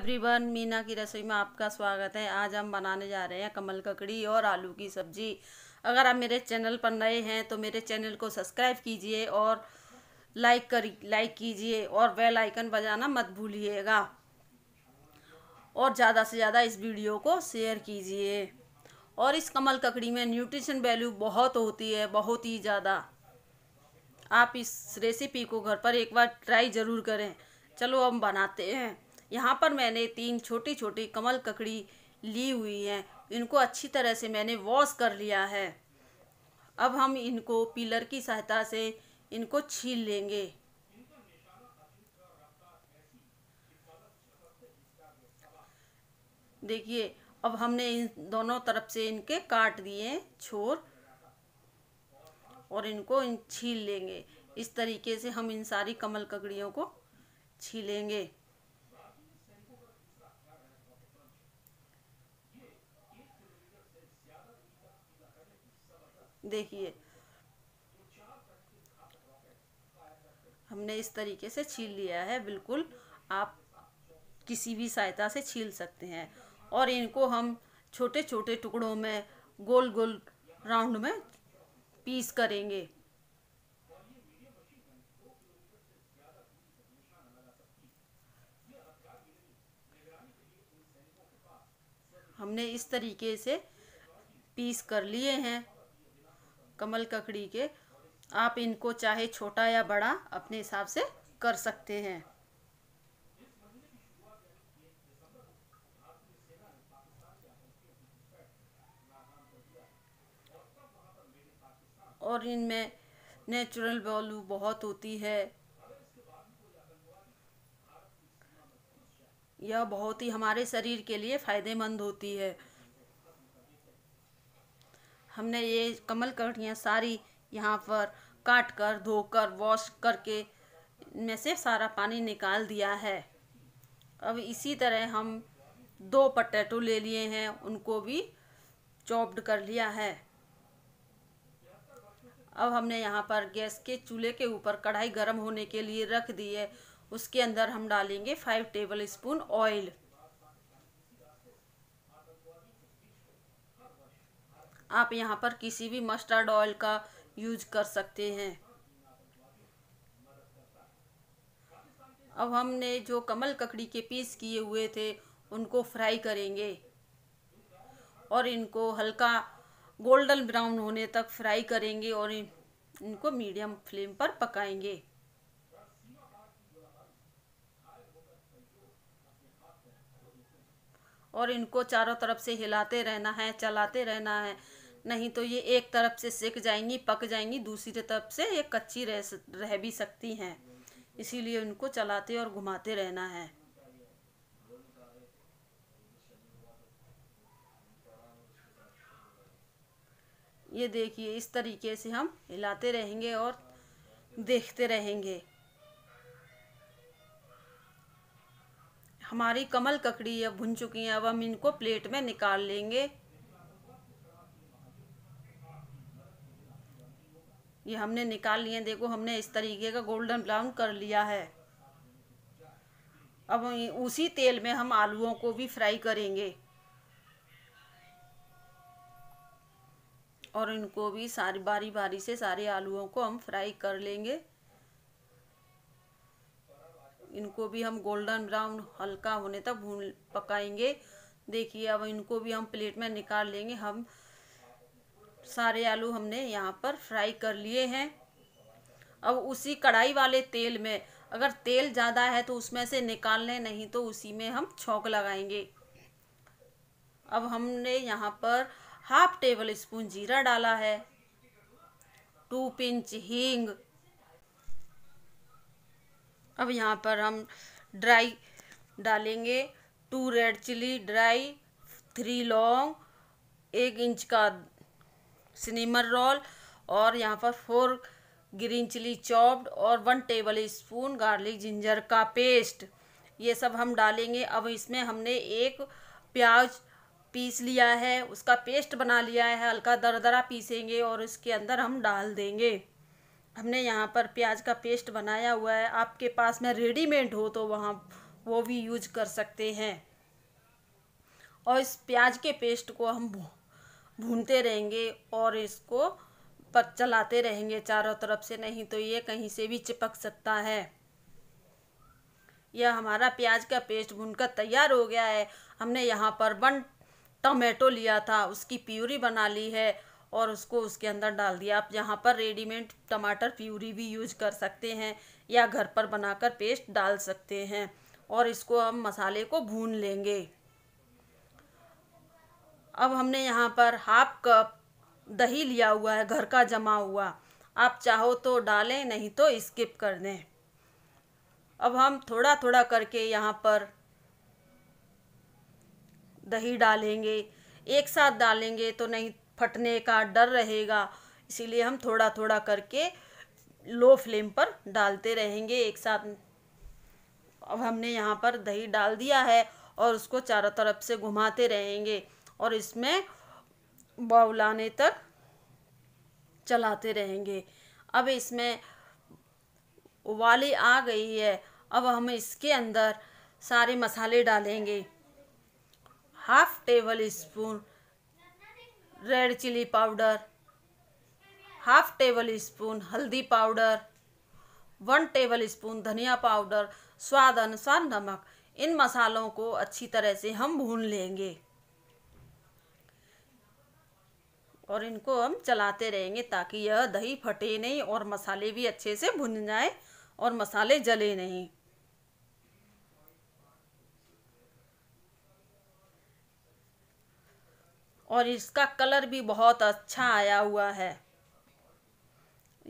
Everyone Meena की रसोई में आपका स्वागत है आज हम बनाने जा रहे हैं कमल ककड़ी और आलू की सब्जी अगर आप मेरे चैनल पर नए हैं तो मेरे चैनल को सब्सक्राइब कीजिए और लाइक कर लाइक कीजिए और बेल आइकन बजाना मत भूलिएगा और ज़्यादा से ज़्यादा इस वीडियो को शेयर कीजिए और इस कमल ककड़ी में न्यूट्रिशन वैल्यू बहुत होती है बहुत ही ज़्यादा आप इस रेसिपी को घर पर एक बार ट्राई ज़रूर करें चलो हम बनाते हैं यहाँ पर मैंने तीन छोटी छोटी कमल ककड़ी ली हुई हैं इनको अच्छी तरह से मैंने वॉश कर लिया है अब हम इनको पिलर की सहायता से इनको छील लेंगे देखिए अब हमने इन दोनों तरफ से इनके काट दिए छोर और इनको इन छील लेंगे इस तरीके से हम इन सारी कमल ककड़ियों को छीलेंगे देखिए हमने इस तरीके से छील लिया है बिल्कुल आप किसी भी सहायता से छील सकते हैं और इनको हम छोटे छोटे टुकड़ों में गोल गोल राउंड में पीस करेंगे हमने इस तरीके से पीस कर लिए हैं कमल ककड़ी के आप इनको चाहे छोटा या बड़ा अपने हिसाब से कर सकते हैं और इनमें नेचुरल वैल्यू बहुत होती है यह बहुत ही हमारे शरीर के लिए फ़ायदेमंद होती है हमने ये कमल कटियाँ सारी यहाँ पर काट कर धोकर वॉश करके में से सारा पानी निकाल दिया है अब इसी तरह हम दो पटेटो ले लिए हैं उनको भी चॉप्ड कर लिया है अब हमने यहाँ पर गैस के चूल्हे के ऊपर कढ़ाई गर्म होने के लिए रख दी है उसके अंदर हम डालेंगे फाइव टेबल स्पून ऑयल आप यहाँ पर किसी भी मस्टर्ड ऑयल का यूज कर सकते हैं अब हमने जो कमल ककड़ी के पीस किए हुए थे उनको फ्राई करेंगे और इनको हल्का गोल्डन ब्राउन होने तक फ्राई करेंगे और इन, इनको मीडियम फ्लेम पर पकाएंगे और इनको चारों तरफ से हिलाते रहना है चलाते रहना है नहीं तो ये एक तरफ से सेक जाएंगी पक जाएंगी दूसरी तरफ से ये कच्ची रह रह भी सकती हैं इसीलिए उनको चलाते और घुमाते रहना है ये देखिए इस तरीके से हम हिलाते रहेंगे और देखते रहेंगे हमारी कमल ककड़ी अब भुन चुकी हैं अब हम इनको प्लेट में निकाल लेंगे ये हमने निकाल लिए देखो हमने इस तरीके का गोल्डन ब्राउन कर लिया है अब उसी तेल में हम आलूओं को भी फ्राई करेंगे और इनको भी सारी बारी बारी से सारे आलूओं को हम फ्राई कर लेंगे इनको भी हम गोल्डन ब्राउन हल्का होने तक भून पकाएंगे देखिए अब इनको भी हम प्लेट में निकाल लेंगे हम सारे आलू हमने यहाँ पर फ्राई कर लिए हैं अब उसी कढ़ाई वाले तेल में अगर तेल ज़्यादा है तो उसमें से निकाल लें नहीं तो उसी में हम छौंक लगाएंगे अब हमने यहाँ पर हाफ टेबल स्पून जीरा डाला है टू पिंच हींग अब यहाँ पर हम ड्राई डालेंगे two red chilli dry three लौंग एक इंच का सिनेमर रोल और यहाँ पर फोर ग्रीन चिली चॉप्ड और one tablespoon garlic ginger का पेस्ट ये सब हम डालेंगे अब इसमें हमने एक प्याज पीस लिया है उसका पेस्ट बना लिया है हल्का दरदरा पीसेंगे और इसके अंदर हम डाल देंगे हमने यहाँ पर प्याज का पेस्ट बनाया हुआ है आपके पास में रेडीमेड हो तो वहाँ वो भी यूज कर सकते हैं और इस प्याज के पेस्ट को हम भूनते रहेंगे और इसको पर चलाते रहेंगे चारों तरफ से नहीं तो ये कहीं से भी चिपक सकता है यह हमारा प्याज का पेस्ट भूनकर तैयार हो गया है हमने यहाँ पर वन टमेटो लिया था उसकी प्यूरी बना ली है और उसको उसके अंदर डाल दिया आप यहाँ पर रेडीमेड टमाटर प्यूरी भी यूज कर सकते हैं या घर पर बनाकर पेस्ट डाल सकते हैं और इसको हम मसाले को भून लेंगे अब हमने यहाँ पर हाफ कप दही लिया हुआ है घर का जमा हुआ आप चाहो तो डालें नहीं तो स्किप कर दें अब हम थोड़ा थोड़ा करके यहाँ पर दही डालेंगे एक साथ डालेंगे तो नहीं फटने का डर रहेगा इसीलिए हम थोड़ा थोड़ा करके लो फ्लेम पर डालते रहेंगे एक साथ अब हमने यहाँ पर दही डाल दिया है और उसको चारों तरफ से घुमाते रहेंगे और इसमें बौलाने तक चलाते रहेंगे अब इसमें उबाली आ गई है अब हम इसके अंदर सारे मसाले डालेंगे half tablespoon red chilli powder half tablespoon हल्दी पाउडर वन टेबल स्पून धनिया पाउडर स्वाद अनुसार नमक इन मसालों को अच्छी तरह से हम भून लेंगे और इनको हम चलाते रहेंगे ताकि यह दही फटे नहीं और मसाले भी अच्छे से भुन जाए और मसाले जले नहीं और इसका कलर भी बहुत अच्छा आया हुआ है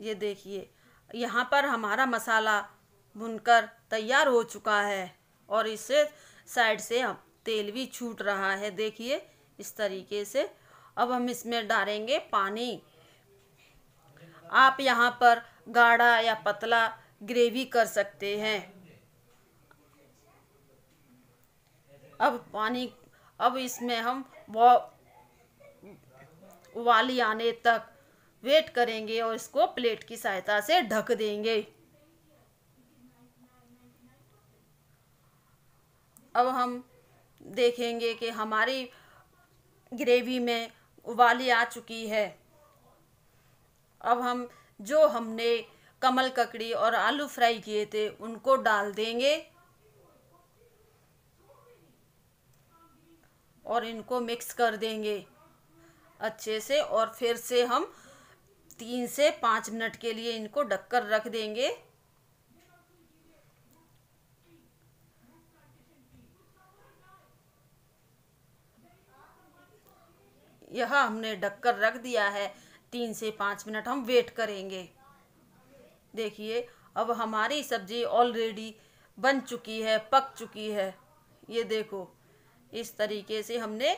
ये देखिए यहाँ पर हमारा मसाला भुनकर तैयार हो चुका है और इसे साइड से हम तेल भी छूट रहा है देखिए इस तरीके से अब हम इसमें डालेंगे पानी आप यहाँ पर गाढ़ा या पतला ग्रेवी कर सकते हैं अब पानी अब इसमें हम उबाली आने तक वेट करेंगे और इसको प्लेट की सहायता से ढक देंगे अब हम देखेंगे कि हमारी ग्रेवी में उबाली आ चुकी है अब हम जो हमने कमल ककड़ी और आलू फ्राई किए थे उनको डाल देंगे और इनको मिक्स कर देंगे अच्छे से और फिर से हम तीन से पाँच मिनट के लिए इनको ढककर रख देंगे यह हमने ढककर रख दिया है तीन से पाँच मिनट हम वेट करेंगे देखिए अब हमारी सब्ज़ी ऑलरेडी बन चुकी है पक चुकी है ये देखो इस तरीके से हमने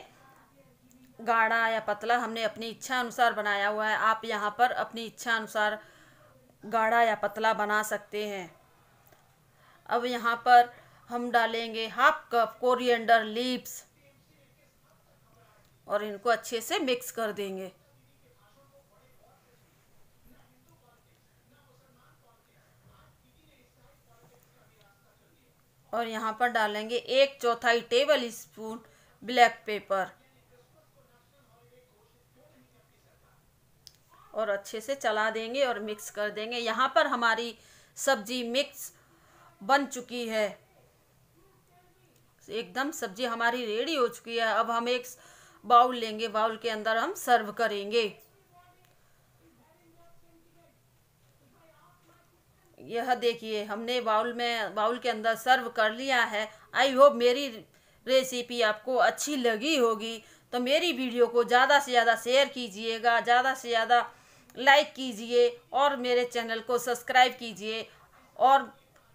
गाढ़ा या पतला हमने अपनी इच्छा अनुसार बनाया हुआ है आप यहाँ पर अपनी इच्छा अनुसार गाढ़ा या पतला बना सकते हैं अब यहाँ पर हम डालेंगे हाफ कप कोरिएंडर लीव्स और इनको अच्छे से मिक्स कर देंगे और यहाँ पर डालेंगे एक चौथाई टेबल स्पून ब्लैक पेपर और अच्छे से चला देंगे और मिक्स कर देंगे यहाँ पर हमारी सब्जी मिक्स बन चुकी है एकदम सब्जी हमारी रेडी हो चुकी है अब हम एक बाउल लेंगे बाउल के अंदर हम सर्व करेंगे यह देखिए हमने बाउल में बाउल के अंदर सर्व कर लिया है आई होप मेरी रेसिपी आपको अच्छी लगी होगी तो मेरी वीडियो को ज़्यादा से ज़्यादा शेयर कीजिएगा ज़्यादा से ज़्यादा लाइक कीजिए और मेरे चैनल को सब्सक्राइब कीजिए और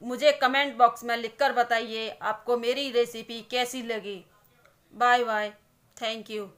मुझे कमेंट बॉक्स में लिखकर बताइए आपको मेरी रेसिपी कैसी लगी बाय बाय Thank you.